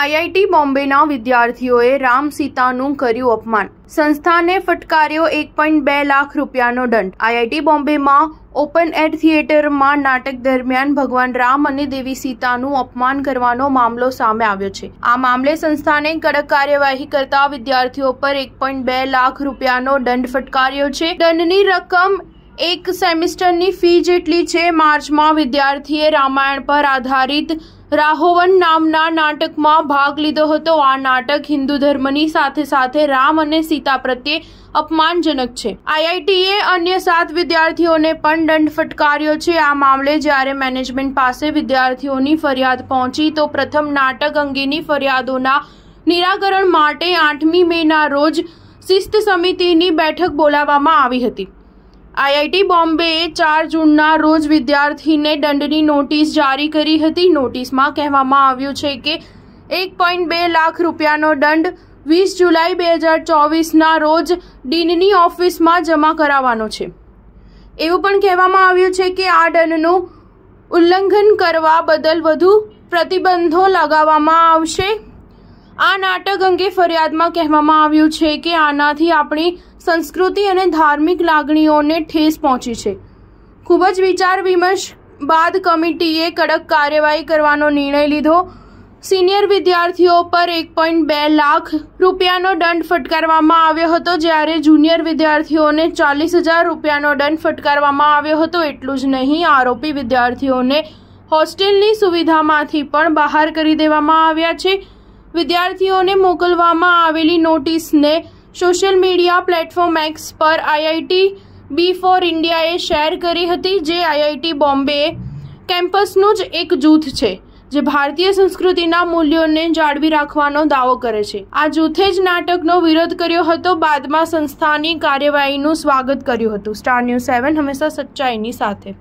IIT બોમ્બેના વિદ્યાર્થીઓએ રામ સીતાનું કર્યું અપમાન સંસ્થાને ફટકાર્યો એક પોઈન્ટ બે લાખ રૂપિયાનો દંડ આઈઆઈટી બોમ્બેમાં ઓપન એર થિયેટરમાં નાટક દરમિયાન ભગવાન રામ અને દેવી સીતાનું અપમાન કરવાનો મામલો સામે આવ્યો છે આ મામલે સંસ્થાને કડક કાર્યવાહી કરતા વિદ્યાર્થીઓ પર એક પોઈન્ટ બે લાખ રૂપિયાનો દંડ ફટકાર્યો છે દંડની રકમ એક સેમિસ્ટરની ફી જેટલી છે માર્ચમાં વિદ્યાર્થીએ રામાયણ પર આધારિત રાહોવન નામના નાટકમાં ભાગ લીધો હતો આ નાટક હિન્દુ ધર્મની સાથે સાથે રામ અને સીતા પ્રત્યે અપમાનજનક છે આઈઆઈટીએ અન્ય સાત વિદ્યાર્થીઓને પણ દંડ ફટકાર્યો છે આ મામલે જ્યારે મેનેજમેન્ટ પાસે વિદ્યાર્થીઓની ફરિયાદ પહોંચી તો પ્રથમ નાટક અંગેની ફરિયાદોના નિરાકરણ માટે આઠમી મેના રોજ શિસ્ત સમિતિની બેઠક બોલાવવામાં આવી હતી આઈઆઈટી બોમ્બેએ ચાર જૂનના રોજ વિદ્યાર્થીને દંડની નોટિસ જારી કરી હતી નોટિસમાં કહેવામાં આવ્યું છે કે એક પોઈન્ટ બે લાખ રૂપિયાનો દંડ વીસ જુલાઈ બે હજાર ચોવીસના રોજ ડીનની ઓફિસમાં જમા કરાવવાનો છે એવું પણ કહેવામાં આવ્યું છે કે આ દંડનું ઉલ્લંઘન કરવા બદલ વધુ પ્રતિબંધો લગાવવામાં આવશે આ નાટક અંગે ફરિયાદમાં કહેવામાં આવ્યું છે કે આનાથી આપણી સંસ્કૃતિ અને ધાર્મિક લાગણીઓને ઠેસ પહોંચી છે ખૂબ જ વિચાર વિમર્શ બાદ કમિટીએ કડક કાર્યવાહી કરવાનો નિર્ણય લીધો સિનિયર વિદ્યાર્થીઓ પર એક પોઈન્ટ બે લાખ રૂપિયાનો દંડ ફટકારવામાં આવ્યો હતો જ્યારે જુનિયર વિદ્યાર્થીઓને ચાલીસ હજાર રૂપિયાનો દંડ ફટકારવામાં આવ્યો હતો એટલું જ નહીં આરોપી વિદ્યાર્થીઓને હોસ્ટેલની સુવિધામાંથી પણ બહાર કરી દેવામાં આવ્યા છે વિદ્યાર્થીઓને મોકલવામાં આવેલી નોટિસને સોશિયલ મીડિયા પ્લેટફોર્મ એક્સ પર આઈઆઈટી બી ફોર ઇન્ડિયાએ શેર કરી હતી જે આઈઆઈટી બોમ્બે કેમ્પસનું જ એક જૂથ છે જે ભારતીય સંસ્કૃતિના મૂલ્યોને જાળવી રાખવાનો દાવો કરે છે આ જૂથે જ નાટકનો વિરોધ કર્યો હતો બાદમાં સંસ્થાની કાર્યવાહીનું સ્વાગત કર્યું હતું સ્ટાર ન્યૂઝ સેવન હંમેશા સચ્ચાઈની સાથે